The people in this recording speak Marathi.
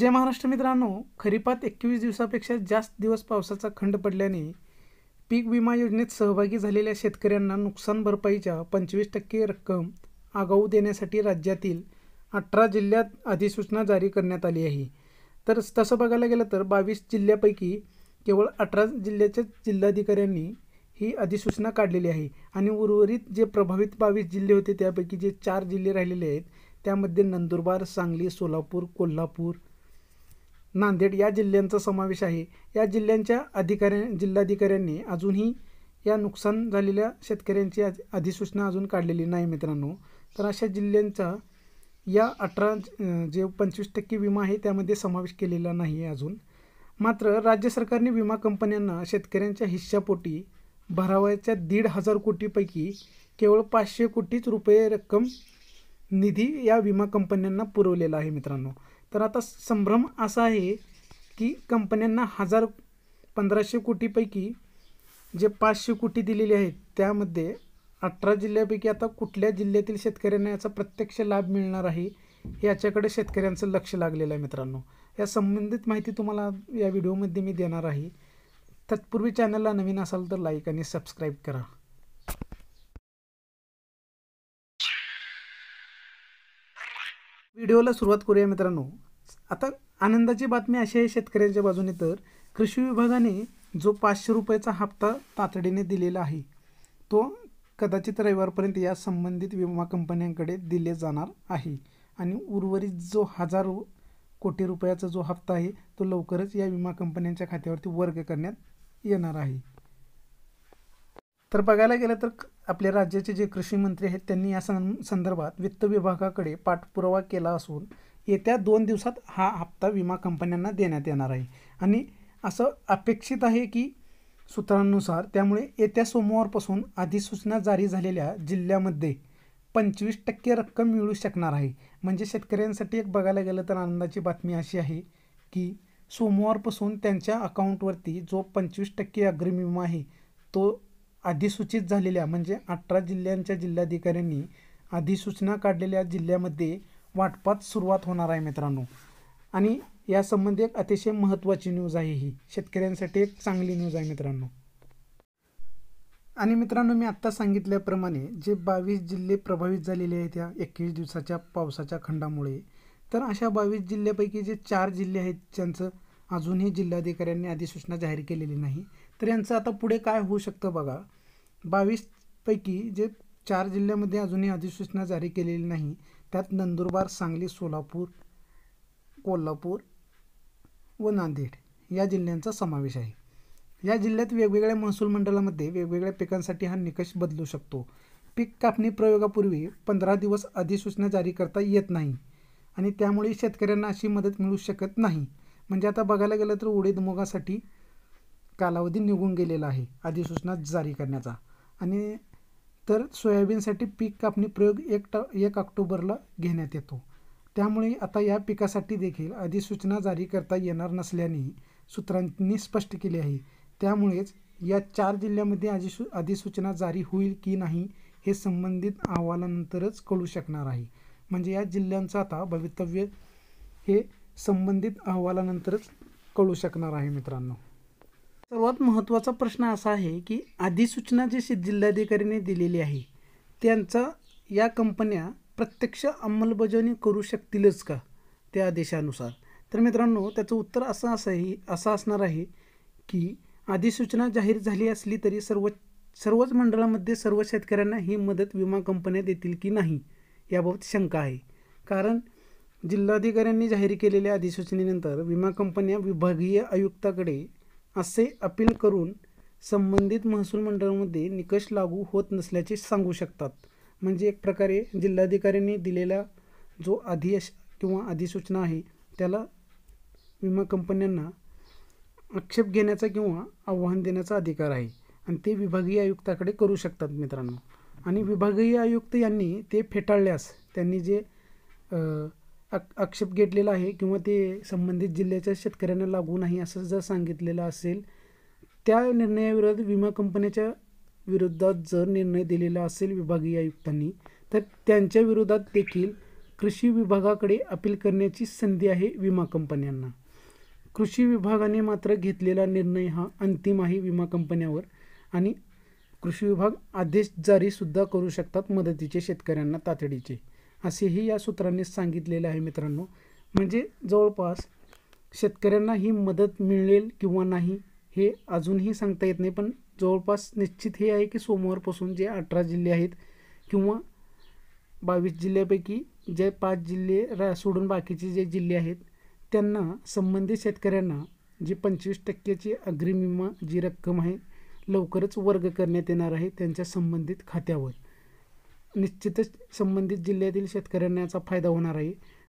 जे महाराष्ट्र मित्रांनो खरीपात एकवीस दिवसापेक्षा जास्त दिवस पावसाचा खंड पडल्याने पीक विमा योजनेत सहभागी झालेल्या शेतकऱ्यांना नुकसान भरपाईच्या पंचवीस टक्के रक्कम आगाऊ देण्यासाठी राज्यातील अठरा जिल्ह्यात अधिसूचना जारी करण्यात आली आहे तर तसं बघायला गेलं तर बावीस जिल्ह्यापैकी केवळ अठरा जिल्ह्याच्याच जिल्हाधिकाऱ्यांनी ही अधिसूचना काढलेली आहे आणि उर्वरित जे प्रभावित बावीस जिल्हे होते त्यापैकी जे चार जिल्हे राहिलेले आहेत त्यामध्ये नंदुरबार सांगली सोलापूर कोल्हापूर नांदेड या जिल्ह्यांचा समावेश आहे या जिल्ह्यांच्या अधिकाऱ्या जिल्हाधिकाऱ्यांनी अजूनही या नुकसान झालेल्या शेतकऱ्यांची अधिसूचना अजून काढलेली नाही मित्रांनो तर अशा जिल्ह्यांचा या अठरा जे पंचवीस टक्के विमा आहे त्यामध्ये समावेश केलेला नाही आहे अजून मात्र राज्य सरकारने विमा कंपन्यांना शेतकऱ्यांच्या हिश्शापोटी भरावयाच्या दीड हजार कोटीपैकी केवळ पाचशे कोटीच रुपये रक्कम निधी या विमा कंपन्यांना पुरवलेला आहे मित्रांनो तर आता संभ्रम असा आहे की कंपन्यांना हजार पंधराशे कोटीपैकी जे पाचशे कोटी दिलेले आहेत त्यामध्ये अठरा जिल्ह्यापैकी आता कुठल्या जिल्ह्यातील शेतकऱ्यांना याचा प्रत्यक्ष लाभ मिळणार आहे याच्याकडे शेतकऱ्यांचं लक्ष लागलेलं आहे मित्रांनो या संबंधित माहिती तुम्हाला या व्हिडिओमध्ये मी देणार आहे तत्पूर्वी चॅनलला नवीन असाल तर लाईक आणि सबस्क्राईब करा व्हिडिओला सुरुवात करूया मित्रांनो आता आनंदाची बातमी अशी आहे शेतकऱ्यांच्या बाजूने तर कृषी विभागाने जो पाचशे रुपयाचा हप्ता तातडीने दिलेला आहे तो कदाचित रविवारपर्यंत या संबंधित विमा कंपन्यांकडे दिले जाणार आहे आणि उर्वरित जो हजार कोटी रुपयाचा जो हप्ता आहे तो लवकरच या विमा कंपन्यांच्या खात्यावरती वर्ग करण्यात येणार आहे तर बघायला गेलं तर आपल्या राज्याचे जे कृषी मंत्री आहेत त्यांनी या संदर्भात वित्त विभागाकडे पाठपुरावा केला असून येत्या दोन दिवसात हा हप्ता विमा कंपन्यांना देण्यात येणार आहे आणि असं अपेक्षित आहे की सूत्रांनुसार त्यामुळे येत्या सोमवारपासून अधिसूचना जारी झालेल्या जिल्ह्यामध्ये पंचवीस टक्के रक्कम मिळू शकणार आहे म्हणजे शेतकऱ्यांसाठी एक बघायला गेलं तर आनंदाची बातमी अशी आहे की सोमवारपासून त्यांच्या अकाउंटवरती जो पंचवीस टक्के अग्रिम विमा आहे तो अधिसूचित झालेल्या म्हणजे अठरा जिल्ह्यांच्या जिल्हाधिकाऱ्यांनी अधिसूचना काढलेल्या जिल्ह्यामध्ये वाटपात सुरुवात होणार आहे मित्रांनो आणि यासंबंधी एक अतिशय महत्त्वाची न्यूज आहे ही शेतकऱ्यांसाठी एक चांगली न्यूज आहे मित्रांनो आणि मित्रांनो मी आत्ता सांगितल्याप्रमाणे जे बावीस जिल्हे प्रभावित झालेले आहेत या एकवीस दिवसाच्या पावसाच्या खंडामुळे तर अशा बावीस जिल्ह्यापैकी जे चार जिल्हे आहेत ज्यांचं अजूनही जिल्हाधिकाऱ्यांनी अधिसूचना जाहीर केलेली नाही तर यांचं आता पुढे काय होऊ शकतं बघा बावीसपैकी जे चार जिल्ह्यामध्ये अजूनही अधिसूचना जारी केलेली नाही त्यात नंदुरबार सांगली सोलापूर कोल्हापूर व नांदेड या जिल्ह्यांचा समावेश आहे या जिल्ह्यात वेगवेगळ्या महसूल मंडळामध्ये वेगवेगळ्या पिकांसाठी हा निकष बदलू शकतो पीक कापणी प्रयोगापूर्वी पंधरा दिवस अधिसूचना जारी करता येत नाही आणि त्यामुळे शेतकऱ्यांना अशी मदत मिळू शकत नाही म्हणजे आता बघायला गेलं तर उडीद मुगासाठी कालावधी निघून गेलेला आहे अधिसूचना जारी करण्याचा आणि तर सोयाबीनसाठी पीक कापणी प्रयोग एक ट एक ऑक्टोबरला घेण्यात येतो त्यामुळे आता या पिकासाठी देखील अधिसूचना जारी करता येणार नसल्याने सूत्रांनी स्पष्ट केले आहे त्यामुळेच या चार जिल्ह्यामध्ये अधिसू अधिसूचना जारी होईल की नाही हे संबंधित अहवालानंतरच कळू शकणार आहे म्हणजे या जिल्ह्यांचं आता भवितव्य हे संबंधित अहवालानंतरच कळू शकणार आहे मित्रांनो सर्वात महत्त्वाचा प्रश्न असा आहे की अधिसूचना जी जिल्हाधिकाऱ्याने दिलेली आहे त्यांचा या कंपन्या प्रत्यक्ष अंमलबजावणी करू शकतीलच का त्या आदेशानुसार तर मित्रांनो त्याचं उत्तर असं असं आहे असं असणार आहे की अधिसूचना जाहीर झाली असली तरी सर्व सर्वच मंडळामध्ये सर्व शेतकऱ्यांना ही मदत विमा कंपन्या देतील की नाही याबाबत शंका आहे कारण जिल्हाधिकाऱ्यांनी जाहीर केलेल्या अधिसूचनेनंतर विमा कंपन्या विभागीय आयुक्ताकडे असे अपील करून संबंधित महसूल मंडळामध्ये निकष लागू होत नसल्याचे सांगू शकतात म्हणजे एक प्रकारे जिल्हाधिकाऱ्यांनी दिलेला जो आधी किंवा अधिसूचना आहे त्याला विमा कंपन्यांना आक्षेप घेण्याचा किंवा आव्हान देण्याचा अधिकार आहे आणि ते विभागीय आयुक्ताकडे करू शकतात मित्रांनो आणि विभागीय आयुक्त यांनी ते फेटाळल्यास त्यांनी जे आक आक्षेप घेतलेला आहे किंवा ते संबंधित जिल्ह्याच्या शेतकऱ्यांना लागू नाही असं जर सांगितलेलं असेल त्या निर्णयाविरोधात विमा कंपन्याच्या विरोधात जर निर्णय दिलेला असेल विभागीय आयुक्तांनी तर त्यांच्या विरोधात देखील कृषी विभागाकडे अपील करण्याची संधी आहे विमा कंपन्यांना कृषी विभागाने मात्र घेतलेला निर्णय हा अंतिम आहे विमा कंपन्यावर आणि कृषी विभाग आदेश जारीसुद्धा करू शकतात मदतीचे शेतकऱ्यांना तातडीचे असेही या सूत्रांनी सांगितलेलं आहे मित्रांनो म्हणजे जवळपास शेतकऱ्यांना ही मदत मिळेल किंवा नाही हे अजूनही सांगता येत नाही पण जवळपास निश्चित हे आहे की सोमवारपासून जे अठरा जिल्हे आहेत किंवा बावीस जिल्ह्यापैकी जे पाच जिल्हे रा सोडून बाकीचे जे जिल्हे आहेत त्यांना संबंधित शेतकऱ्यांना जी पंचवीस टक्क्याची अग्रिम विमा जी रक्कम आहे लवकरच वर्ग करण्यात येणार आहे त्यांच्या संबंधित खात्यावर निश्चितच संबंधित जिल्ह्यातील शेतकऱ्यांना याचा फायदा होणार आहे